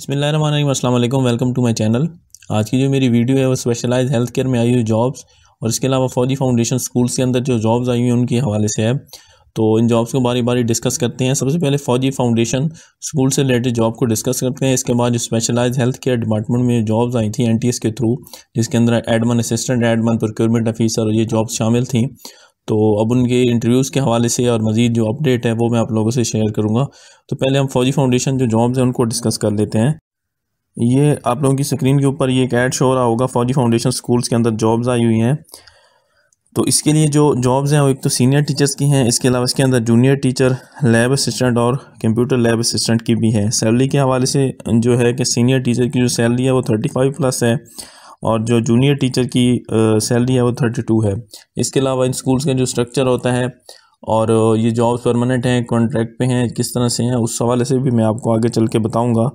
बसमिलकुम welcome to my channel आज की जो मेरी वीडियो है वो स्पेशलाइज हेल्थ केयर में आई हुई जॉब्स और इसके अलावा फ़ौजी फाउंडेशन स्कूल्स के अंदर जो जॉब्स आई हुई हैं उनके हवाले से है तो इन जॉब्स को बारी बारी डिस्कस करते हैं सबसे पहले फ़ौजी फाउंडेशन स्कूल से रिलेटेड जॉब को डिस्कस करते हैं इसके बाद जो स्पेशलाइज हेल्थ केयर डिपार्टमेंट में जॉब्स आई थी एन के थ्रू जिसके अंदर admin assistant admin procurement officer और ये जॉब्स शामिल थी तो अब उनके इंटरव्यूज़ के हवाले से और मज़ीद जो अपडेट है वो मैं आप लोगों से शेयर करूँगा तो पहले हम फौजी फाउंडेशन जो जॉब्स हैं उनको डिस्कस कर लेते हैं ये आप लोगों की स्क्रीन के ऊपर ये एक ऐड शो रहा होगा फौजी फाउंडेशन स्कूल्स के अंदर जॉब्स आई हुई हैं तो इसके लिए जो जॉब्स हैं वो एक तो सीनियर टीचर्स की हैं इसके अलावा इसके अंदर जूनियर टीचर लैब असिस्टेंट और कंप्यूटर लैब असिस्टेंट की भी है सैलरी के हवाले से जो है कि सीनियर टीचर की जो सैलरी है वो थर्टी फाइव प्लस है और जो जूनियर टीचर की सैलरी है वो थर्टी टू है इसके अलावा इन स्कूल्स का जो स्ट्रक्चर होता है और ये जॉब्स परमानेंट हैं कॉन्ट्रैक्ट पे हैं किस तरह से हैं उस हवाले से भी मैं आपको आगे चल के बताऊँगा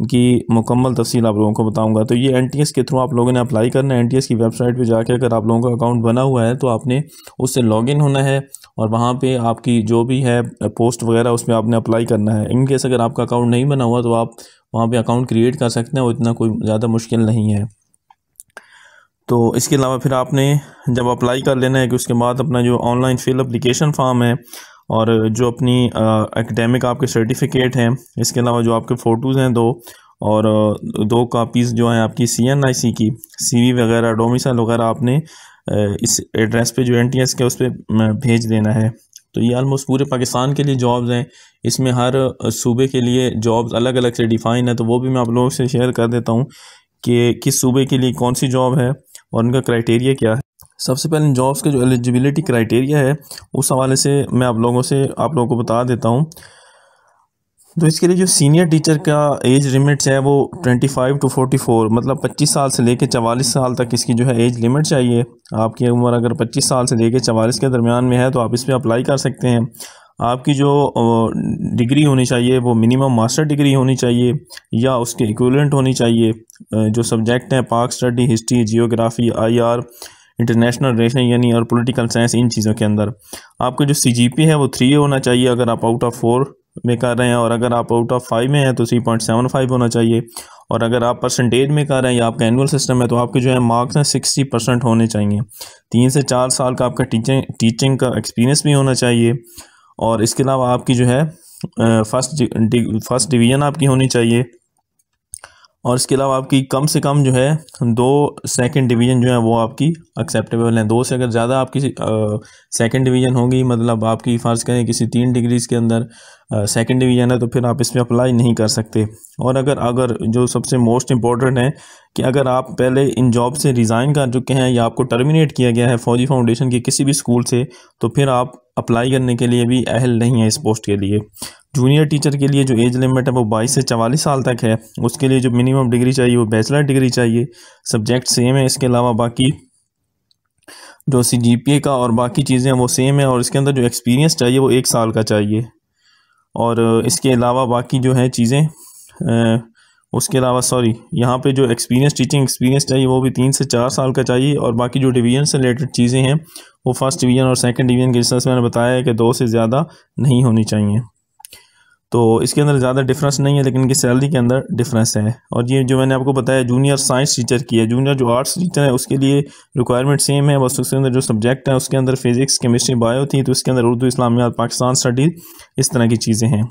इनकी मुकम्मल तफसील आप लोगों को बताऊँगा तो ये एन टी एस के थ्रू आप लोगों ने अप्लाई करना है एन टी एस की वेबसाइट पर जाके अगर आप लोगों का अकाउंट बना हुआ है तो आपने उससे लॉग इन होना है और वहाँ पे आपकी जो भी है पोस्ट वगैरह उसमें आपने अप्लाई करना है इन केस अगर आपका अकाउंट नहीं बना हुआ तो आप वहाँ पर अकाउंट क्रिएट कर सकते हैं और इतना कोई ज़्यादा मुश्किल नहीं है तो इसके अलावा फिर आपने जब अप्लाई कर लेना है कि उसके बाद अपना जो ऑनलाइन फिल अप्लीकेशन फॉर्म है और जो अपनी एकेडमिक आपके सर्टिफिकेट हैं इसके अलावा जो आपके फ़ोटोज़ हैं दो और दो कापीज़ जो हैं आपकी सी एन आई सी की सी वी वगैरह डोमिसाइल वगैरह आपने इस एड्रेस पे जो एन टी एस के उस पर भेज देना है तो ये आलमोस्ट पूरे पाकिस्तान के लिए जॉब्स हैं इसमें हर सूबे के लिए जॉब्स अलग अलग से डिफ़ाइन है तो वो भी मैं आप लोगों से शेयर कर देता हूँ कि किस सूबे के लिए कौन सी जॉब है और उनका क्राइटेरिया क्या है सबसे पहले जॉब्स के जो एलिजिबिलिटी क्राइटेरिया है उस हवाले से मैं आप लोगों से आप लोगों को बता देता हूँ तो इसके लिए जो सीनियर टीचर का एज लिमिट्स है वो 25 टू 44 मतलब 25 साल से लेके 44 साल तक इसकी जो है एज लिमिट चाहिए आपकी उम्र अगर 25 साल से लेके 44 के दरमियान में है तो आप इस पर अप्लाई कर सकते हैं आपकी जो डिग्री होनी चाहिए वो मिनिमम मास्टर डिग्री होनी चाहिए या उसके इक्वलेंट होनी चाहिए जो सब्जेक्ट हैं Pak study history geography IR international relation यानी और पॉलिटिकल साइंस इन चीज़ों के अंदर आपका जो सी है वो थ्री होना चाहिए अगर आप आउट ऑफ फोर में कर रहे हैं और अगर आप आउट ऑफ फाइव में हैं तो थ्री पॉइंट सेवन फाइव होना चाहिए और अगर आप परसेंटेज में कर रहे हैं या आपका एनुअल सिस्टम है तो आपके जो है मार्क्स हैं सिक्सटी परसेंट होने चाहिए तीन से चार साल का आपका टीचिंग टीचिंग का एक्सपीरियंस भी होना चाहिए और इसके अलावा आपकी जो है फर्स्ट फर्स्ट डिवीज़न आपकी होनी चाहिए और इसके अलावा आपकी कम से कम जो है दो सेकंड डिवीज़न जो है वो आपकी एक्सेप्टेबल हैं दो से अगर ज़्यादा आपकी सेकंड डिवीज़न होगी मतलब आपकी फ़र्ज़ करें किसी तीन डिग्रीज़ के अंदर सेकंड डिवीज़न है तो फिर आप इसमें अप्लाई नहीं कर सकते और अगर अगर जो सबसे मोस्ट इम्पॉर्टेंट है कि अगर आप पहले इन जॉब से रिज़ाइन कर चुके हैं या आपको टर्मिनेट किया गया है फौजी फाउंडेशन के किसी भी स्कूल से तो फिर आप अप्लाई करने के लिए भी अहल नहीं है इस पोस्ट के लिए जूनियर टीचर के लिए जो एज लिमिट है वो बाईस से चवालीस साल तक है उसके लिए जो मिनिमम डिग्री चाहिए वो बैचलर डिग्री चाहिए सब्जेक्ट सेम है इसके अलावा बाकी जो सी जी पी ए का और बाकी चीज़ें वो सेम है और इसके अंदर जो एक्सपीरियंस चाहिए वो एक साल का चाहिए और इसके अलावा बाकी जो है चीज़ें उसके अलावा सॉरी यहाँ पे जो एक्सपीरियंस टीचिंग एक्सपीरियंस चाहिए वो भी तीन से चार साल का चाहिए और बाकी जो डिवीजन से रिलेटेड चीज़ें हैं वो फर्स्ट डिवीजन और सेकंड डिवीजन के हिसाब से मैंने बताया है कि दो से ज़्यादा नहीं होनी चाहिए तो इसके अंदर ज़्यादा डिफरेंस नहीं है लेकिन इनकी सैलरी के अंदर डिफरेंस है और ये जो मैंने आपको बताया जूनियर साइंस टीचर की है जूनियर जो आर्ट्स टीचर है उसके लिए रिक्वायरमेंट सेम है बस उसके अंदर जो सब्जेक्ट है उसके अंदर फिजिक्स केमिस्ट्री बायो थी तो उसके अंदर उर्दू इस्लामियात पाकिस्तान स्टडीज़ इस तरह की चीज़ें हैं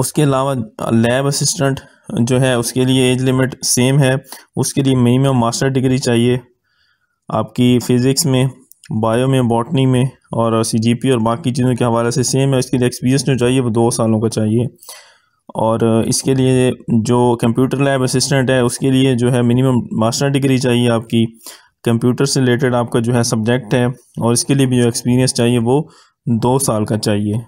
उसके अलावा लैब असिस्टेंट जो है उसके लिए एज लिमिट सेम है उसके लिए मिनिमम मास्टर डिग्री चाहिए आपकी फ़िज़िक्स में बायो में बॉटनी में और सी जी पी और बाकी चीज़ों के हवाले से सेम है इसके लिए एक्सपीरियंस जो चाहिए वो दो सालों का चाहिए और इसके लिए जो कंप्यूटर लैब असिस्टेंट है उसके लिए जो है मिनिमम मास्टर डिग्री चाहिए आपकी कंप्यूटर से रिलेटेड आपका जो है सब्जेक्ट है और इसके लिए भी जो एक्सपीरियंस चाहिए वो दो साल का चाहिए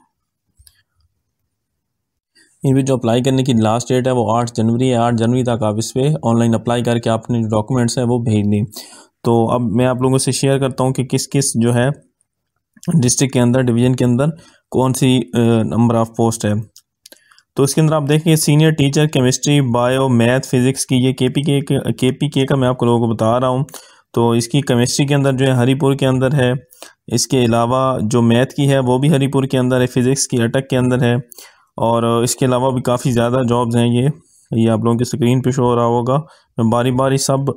इन पर जो अप्लाई करने की लास्ट डेट है वो आठ जनवरी है आठ जनवरी तक आप इस पर ऑनलाइन अप्लाई करके आपने जो डॉक्यूमेंट्स हैं वो भेज दें तो अब मैं आप लोगों से शेयर करता हूँ कि किस किस जो है डिस्ट्रिक्ट के अंदर डिवीज़न के अंदर कौन सी नंबर ऑफ़ पोस्ट है तो इसके अंदर आप देखेंगे senior teacher chemistry bio math physics की ये के पी के के पी के का मैं आपको लोगों को बता रहा हूँ तो इसकी केमिस्ट्री के अंदर जो है हरीपुर के अंदर है इसके अलावा जो मैथ की है वो भी हरीपुर के अंदर है फिज़िक्स की अटक के अंदर है और इसके अलावा भी काफ़ी ज़्यादा जॉब्स हैं ये ये आप लोगों की स्क्रीन पे शो हो रहा होगा मैं बारी बारी सब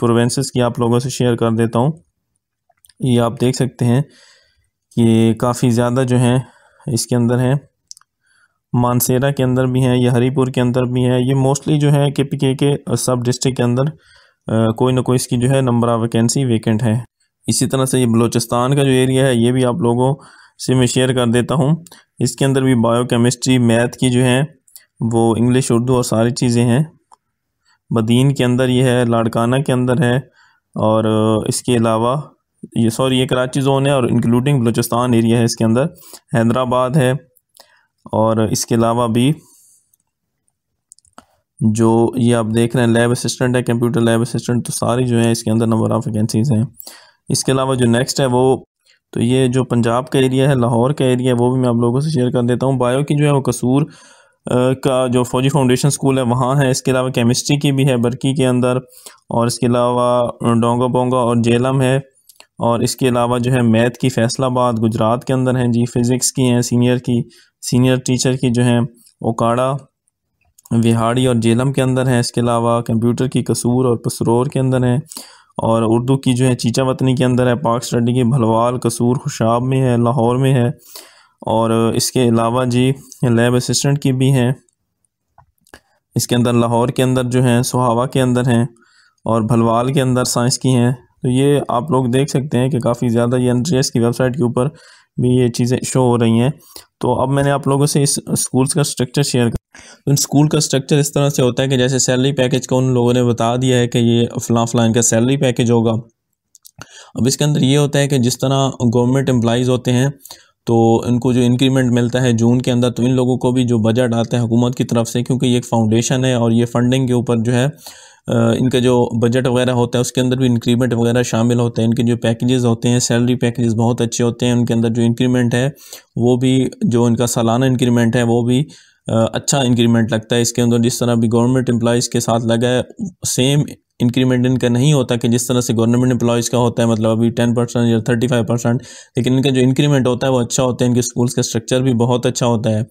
प्रोवेंसेस की आप लोगों से शेयर कर देता हूँ ये आप देख सकते हैं कि काफ़ी ज़्यादा जो हैं इसके अंदर हैं मानसेरा के अंदर भी हैं ये हरीपुर के अंदर भी हैं ये मोस्टली जो है के पी के के सब डिस्ट्रिक्ट के अंदर कोई ना कोई इसकी जो है नंबर ऑफ वैकेंसी वेकेंट है इसी तरह से ये बलूचिस्तान का जो एरिया है ये भी आप लोगों से मैं शेयर कर देता हूँ इसके अंदर भी बायोकेमिस्ट्री मैथ की जो है वो इंग्लिश उर्दू और सारी चीज़ें हैं बदीन के अंदर ये है लाड़काना के अंदर है और इसके अलावा ये सॉरी ये कराची जोन है और इंक्लूडिंग बलूचिस्तान एरिया है इसके अंदर हैदराबाद है और इसके अलावा भी जो ये आप देख रहे हैं लैब असिस्टेंट है कंप्यूटर लैब असिस्टेंट तो सारी जो है इसके अंदर नंबर ऑफ़ वैकेंसीज हैं इसके अलावा जो नेक्स्ट है वो तो ये जो पंजाब का एरिया है लाहौर का एरिया है वो भी मैं आप लोगों से शेयर कर देता हूँ बायो की जो है वो कसूर का जो फौजी फाउंडेशन स्कूल है वहाँ है इसके अलावा केमिस्ट्री की भी है बरकी के अंदर और इसके अलावा डोंगा बोंगा और जेलम है और इसके अलावा जो है मैथ की फैसलाबाद गुजरात के अंदर हैं जी फिज़िक्स की हैं सीनियर की सीनियर टीचर की जो हैं ओकाड़ा विहाड़ी और जेलम के अंदर हैं इसके अलावा कंप्यूटर की कसूर और पसरोर के अंदर हैं और उर्दू की जो है चीचा वतनी के अंदर है पाक स्टडी की भलवाल कसूर खुशाब में है लाहौर में है और इसके अलावा जी लैब असिस्टेंट की भी हैं इसके अंदर लाहौर के अंदर जो हैं सुहावा के अंदर हैं और भलवाल के अंदर साइंस की हैं तो ये आप लोग देख सकते हैं कि काफ़ी ज़्यादा ये एन की वेबसाइट के ऊपर भी ये चीज़ें शो हो रही हैं तो अब मैंने आप लोगों से इस स्कूल्स का स्ट्रक्चर शेयर तो इन स्कूल का स्ट्रक्चर इस तरह से होता है कि जैसे सैलरी पैकेज का उन लोगों ने बता दिया है कि ये फलां फ़लाँ का सैलरी पैकेज होगा अब इसके अंदर ये होता है कि जिस तरह गवर्नमेंट एम्प्लॉज़ होते हैं तो इनको जो इंक्रीमेंट मिलता है जून के अंदर तो इन लोगों को भी जो बजट आता है हुकूमत की तरफ से क्योंकि ये एक फाउंडेशन है और ये फंडिंग के ऊपर जो है इनका जो बजट वगैरह होता है उसके अंदर भी इंक्रीमेंट वगैरह शामिल होते हैं इनके जो पैकेजेस होते हैं सैलरी पैकेजेस बहुत अच्छे होते हैं उनके अंदर जो इंक्रीमेंट है वो भी जो इनका सालाना इंक्रीमेंट है वो भी अच्छा इंक्रीमेंट लगता है इसके अंदर जिस तरह भी गवर्नमेंट एम्प्लॉज़ के साथ लगा है सेम इंक्रीमेंट इनका नहीं होता कि जिस तरह से गवर्नमेंट एम्प्लॉज़ का होता है मतलब अभी टेन परसेंट या थर्टी फाइव परसेंट लेकिन इनका जो इंक्रीमेंट होता है वो अच्छा होता है इनके स्कूल्स का स्ट्रक्चर भी बहुत अच्छा होता है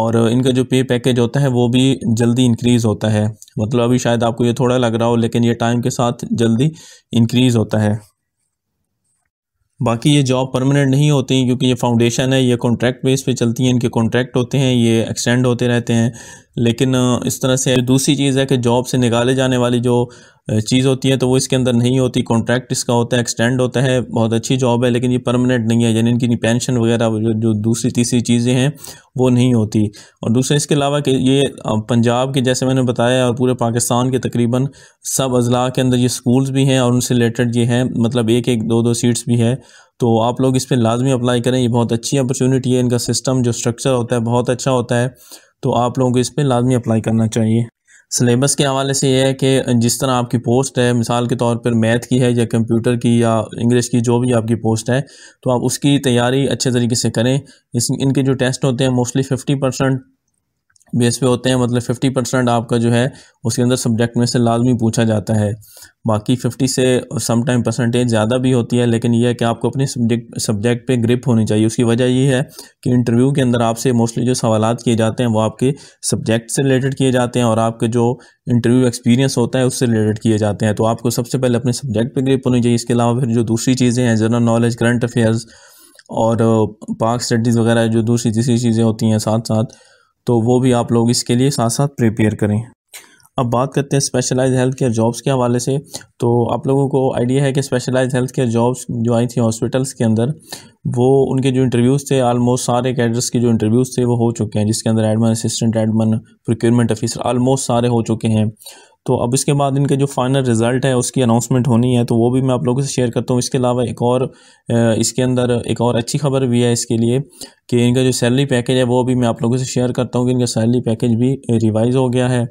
और इनका जो पे पैकेज होता है वो भी जल्दी इंक्रीज़ होता है मतलब अभी शायद आपको ये थोड़ा लग रहा हो लेकिन ये टाइम के साथ जल्दी इंक्रीज़ होता है बाकी ये जॉब परमानेंट नहीं होती क्योंकि ये फाउंडेशन है ये कॉन्ट्रैक्ट बेस पे चलती हैं इनके कॉन्ट्रैक्ट होते हैं ये एक्सटेंड होते रहते हैं लेकिन इस तरह से दूसरी चीज़ है कि जॉब से निकाले जाने वाली जो चीज़ होती है तो वो इसके अंदर नहीं होती कॉन्ट्रैक्ट इसका होता है एक्सटेंड होता है बहुत अच्छी जॉब है लेकिन ये परमानेंट नहीं है यानी इनकी पेंशन वगैरह जो दूसरी तीसरी चीज़ें हैं वो नहीं होती और दूसरा इसके अलावा कि ये पंजाब के जैसे मैंने बताया और पूरे पाकिस्तान के तकरीबन सब अजला के अंदर ये स्कूल्स भी हैं और उनसे रिलेटेड ये हैं मतलब एक एक दो दो सीट्स भी है तो आप लोग इस पर लाजमी अप्लाई करें ये बहुत अच्छी अपॉर्चुनिटी है इनका सिस्टम जो स्ट्रक्चर होता है बहुत अच्छा होता है तो आप लोगों को इस पर लाजमी अप्लाई करना चाहिए सिलेबस के हवाले से यह है कि जिस तरह आपकी पोस्ट है मिसाल के तौर पर मैथ की है या कंप्यूटर की या इंग्लिश की जो भी आपकी पोस्ट है तो आप उसकी तैयारी अच्छे तरीके से करें इस इनके जो टेस्ट होते हैं मोस्टली फिफ्टी परसेंट बेस पे होते हैं मतलब फिफ्टी परसेंट आपका जो है उसके अंदर सब्जेक्ट में से लाजमी पूछा जाता है बाकी फिफ्टी से सम टाइम परसेंटेज ज़्यादा भी होती है लेकिन यह है कि आपको अपने सब्जेक्ट सब्जेक्ट पे ग्रिप होनी चाहिए उसकी वजह यह है कि इंटरव्यू के अंदर आपसे मोस्टली जो सवाल किए जाते हैं वो आपके सब्जेक्ट से रिलेटेड किए जाते हैं और आपके जो इंटरव्यू एक्सपीरियंस होता है उससे रिलेटेड किए जाते हैं तो आपको सबसे पहले अपने सब्जेक्ट पर ग्रिप होनी चाहिए इसके अलावा फिर जो दूसरी चीज़ें हैं जनरल नॉलेज करंट अफेयर्स और पार्क uh, स्टडीज़ वगैरह जो दूसरी तीसरी चीज़ें होती हैं साथ साथ तो वो भी आप लोग इसके लिए साथ साथ प्रिपेयर करें अब बात करते हैं स्पेशलाइज हेल्थ केयर जॉब्स के हवाले से तो आप लोगों को आइडिया है कि स्पेशलाइज हेल्थ केयर जॉब्स जो आई थी हॉस्पिटल्स के अंदर वो उनके जो इंटरव्यूज़ थे आलमोस्ट सारे कैडर्स के जो इंटरव्यूज़ थे वो हो चुके हैं जिसके अंदर admin assistant admin procurement officer almost सारे हो चुके हैं तो अब इसके बाद इनके जो फाइनल रिज़ल्ट है उसकी अनाउंसमेंट होनी है तो वो भी मैं आप लोगों से शेयर करता हूँ इसके अलावा एक और इसके अंदर एक और अच्छी खबर भी है इसके लिए कि इनका जो सैलरी पैकेज है वो भी मैं आप लोगों से शेयर करता हूँ कि इनका सैलरी पैकेज भी रिवाइज़ हो गया है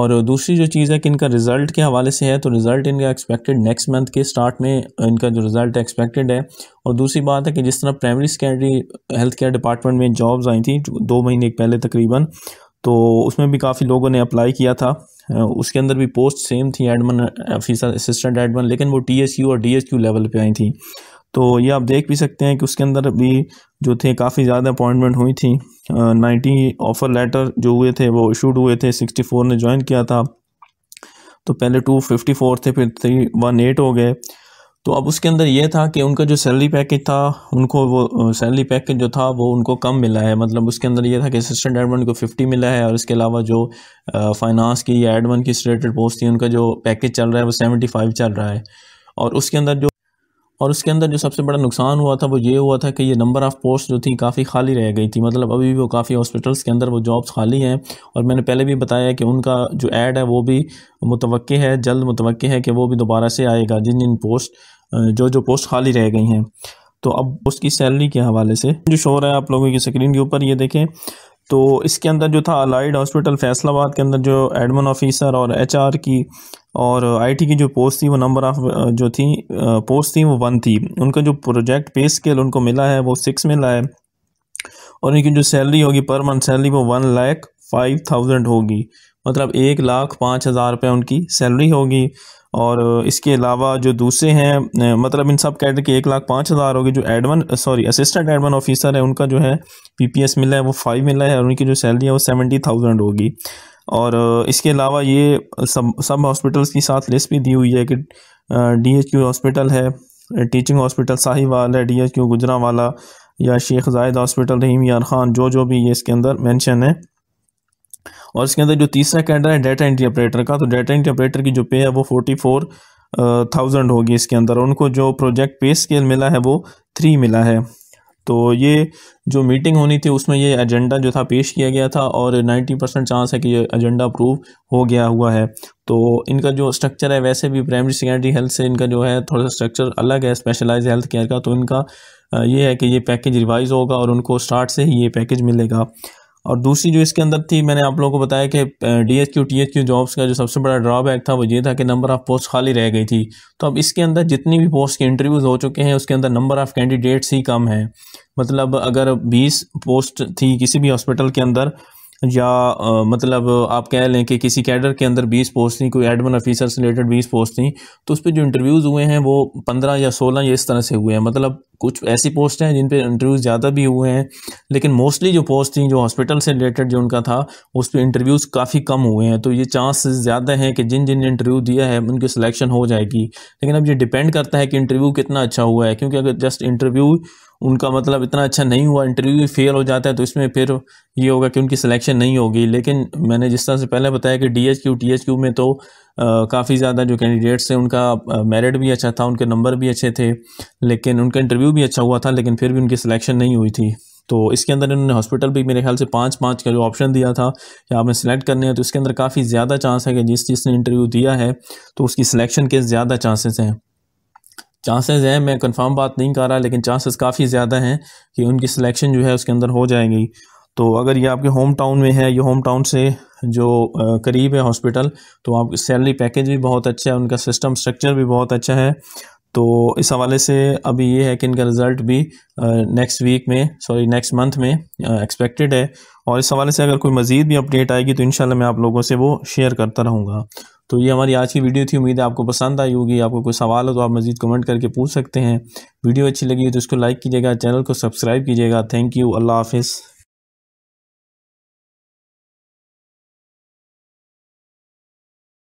और दूसरी जो चीज़ है कि इनका रिज़ल्ट के हवाले से है तो रिज़ल्ट इनका एक्सपेक्टेड नेक्स्ट मंथ के स्टार्ट में इनका जो रिज़ल्ट एक्सपेक्टेड है और दूसरी बात है कि जिस तरह primary secondary health care department में जॉब्स आई थी दो महीने पहले तकरीबन तो उसमें भी काफ़ी लोगों ने अप्लाई किया था उसके अंदर भी पोस्ट सेम थी एडमन ऑफिसर असिस्टेंट एडमन लेकिन वो टी और डी लेवल पर आई थी तो ये आप देख भी सकते हैं कि उसके अंदर भी जो थे काफ़ी ज़्यादा अपॉइंटमेंट हुई थी नाइन्टी ऑफ़र लेटर जो हुए थे वो इशूड हुए थे सिक्सटी फोर ने ज्वाइन किया था तो पहले टू फिफ्टी फोर थे फिर थ्री वन एट हो गए तो अब उसके अंदर यह था कि उनका जो सैलरी पैकेज था उनको वो सैलरी पैकेज जो था वो उनको कम मिला है मतलब उसके अंदर यह था कि असिस्टेंट एडमन को फिफ्टी मिला है और इसके अलावा जो फाइनेंस की या एडमन की रिलेटेड पोस्ट थी उनका जो पैकेज चल रहा है वो 75 फाइव चल रहा है और उसके अंदर जो और उसके अंदर जो सबसे बड़ा नुकसान हुआ था वो ये हुआ था कि ये नंबर ऑफ़ पोस्ट जो थी काफ़ी खाली रह गई थी मतलब अभी भी वो काफ़ी हॉस्पिटल्स के अंदर वो जॉब्स खाली हैं और मैंने पहले भी बताया कि उनका जो ऐड है वो भी मुतव है जल्द मुतव है कि वो भी दोबारा से आएगा जिन जिन पोस्ट जो जो पोस्ट खाली रह गई हैं तो अब उसकी सैलरी के हवाले से जो शोर है आप लोगों की स्क्रीन के ऊपर ये देखें तो इसके अंदर जो था अलाइड हॉस्पिटल फैसलाबाद के अंदर जो एडमन ऑफिसर और एचआर की और आईटी की जो पोस्ट थी वो नंबर ऑफ जो थी पोस्ट थी वो वन थी उनका जो प्रोजेक्ट पे स्केल उनको मिला है वो सिक्स मिला है और उनकी जो सैलरी होगी पर मंथ सैलरी वो वन लाख फाइव थाउजेंड होगी मतलब एक लाख पाँच हज़ार रुपये उनकी सैलरी होगी और इसके अलावा जो दूसरे हैं मतलब इन सब कैडर के एक लाख पाँच हज़ार हो गए जो admin sorry assistant admin officer है उनका जो है पीपीएस मिला है वो फाइव मिला है और उनकी जो सैलरी है वो सेवेंटी थाउजेंड होगी और इसके अलावा ये सब सब हॉस्पिटल्स की साथ लिस्ट भी दी हुई है कि डी एच क्यू हॉस्पिटल है टीचिंग हॉस्पिटल साहिवाल है डी एच क्यू गुजरा वाला या शेख जायद हॉस्पिटल रहीम यार खान जो जो भी ये इसके अंदर मैंशन है और इसके अंदर जो तीसरा कैंडर है डाटा एंट्री ऑपरेटर का तो डाटा एंट्री ऑपरेटर की जो पे है वो फोर्टी फोर थाउजेंड होगी इसके अंदर उनको जो प्रोजेक्ट पे स्केल मिला है वो थ्री मिला है तो ये जो मीटिंग होनी थी उसमें ये एजेंडा जो था पेश किया गया था और 90 परसेंट चांस है कि ये एजेंडा अप्रूव हो गया हुआ है तो इनका जो स्ट्रक्चर है वैसे भी प्राइमरी सेकेंडरी हेल्थ से इनका जो है थोड़ा सा स्ट्रक्चर अलग है स्पेशलाइज हेल्थ केयर का तो इनका ये है कि ये पैकेज रिवाइज होगा और उनको स्टार्ट से ही ये पैकेज मिलेगा और दूसरी जो इसके अंदर थी मैंने आप लोगों को बताया कि D H Q T H Q jobs का जो सबसे बड़ा ड्रॉबैक था वो ये था कि नंबर ऑफ़ पोस्ट खाली रह गई थी तो अब इसके अंदर जितनी भी पोस्ट के इंटरव्यूज़ हो चुके हैं उसके अंदर नंबर ऑफ़ कैंडिडेट्स ही कम हैं मतलब अगर बीस पोस्ट थी किसी भी हॉस्पिटल के अंदर या आ, मतलब आप कह लें कि किसी कैडर के अंदर 20 पोस्ट थी कोई एडमन ऑफिसर से रिलेटेड 20 पोस्ट थी तो उस पर जो इंटरव्यूज़ हुए हैं वो 15 या 16 या इस तरह से हुए हैं मतलब कुछ ऐसी पोस्ट हैं जिन पे इंटरव्यूज़ ज़्यादा भी हुए हैं लेकिन मोस्टली जो पोस्ट थी जो हॉस्पिटल से रिलेटेड जो उनका था उस पर इंटरव्यूज़ काफ़ी कम हुए हैं तो ये चांस ज़्यादा हैं कि जिन जिन इंटरव्यू दिया है उनकी सिलेक्शन हो जाएगी लेकिन अब ये डिपेंड करता है कि इंटरव्यू कितना अच्छा हुआ है क्योंकि अगर जस्ट इंटरव्यू उनका मतलब इतना अच्छा नहीं हुआ इंटरव्यू भी फेल हो जाता है तो इसमें फिर ये होगा कि उनकी सिलेक्शन नहीं होगी लेकिन मैंने जिस तरह से पहले बताया कि D H Q T H Q में तो काफ़ी ज़्यादा जो कैंडिडेट्स थे उनका मेरिट भी अच्छा था उनके नंबर भी अच्छे थे लेकिन उनका इंटरव्यू भी अच्छा हुआ था लेकिन फिर भी उनकी सिलेक्शन नहीं हुई थी तो इसके अंदर इन्होंने हॉस्पिटल भी मेरे ख्याल से पाँच पाँच का जो ऑप्शन दिया था कि आपने सेलेक्ट करने हैं तो इसके अंदर काफ़ी ज़्यादा चांस है कि जिस जिसने इंटरव्यू दिया है तो उसकी सिलेक्शन के ज़्यादा चांसेस हैं चांसेस हैं मैं कंफर्म बात नहीं कर रहा लेकिन चांसेस काफ़ी ज़्यादा हैं कि उनकी सिलेक्शन जो है उसके अंदर हो जाएगी तो अगर ये आपके होम टाउन में है ये होम टाउन से जो करीब है हॉस्पिटल तो आप सैलरी पैकेज भी बहुत अच्छा है उनका सिस्टम स्ट्रक्चर भी बहुत अच्छा है तो इस हवाले से अभी ये है कि इनका रिज़ल्ट भी नेक्स्ट वीक में सॉरी नेक्स्ट मंथ में एक्सपेक्टेड है और इस हवाले से अगर कोई मज़ीद भी अपडेट आएगी तो इन मैं आप लोगों से वो शेयर करता रहूँगा तो ये हमारी आज की वीडियो थी उम्मीद है आपको पसंद आई होगी आपको कोई सवाल हो तो आप मज़ीद कमेंट करके पूछ सकते हैं वीडियो अच्छी लगी तो इसको लाइक कीजिएगा चैनल को सब्सक्राइब कीजिएगा थैंक यू अल्लाह हाफिज़